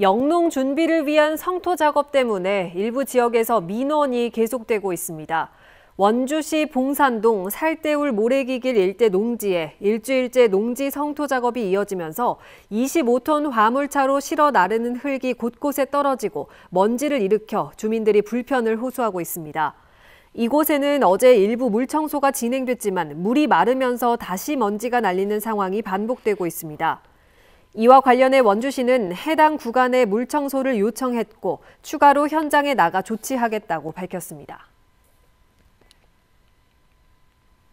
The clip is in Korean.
영농 준비를 위한 성토 작업 때문에 일부 지역에서 민원이 계속되고 있습니다. 원주시 봉산동 살대울 모래기길 일대 농지에 일주일째 농지 성토 작업이 이어지면서 25톤 화물차로 실어 나르는 흙이 곳곳에 떨어지고 먼지를 일으켜 주민들이 불편을 호소하고 있습니다. 이곳에는 어제 일부 물청소가 진행됐지만 물이 마르면서 다시 먼지가 날리는 상황이 반복되고 있습니다. 이와 관련해 원주시는 해당 구간의 물청소를 요청했고 추가로 현장에 나가 조치하겠다고 밝혔습니다.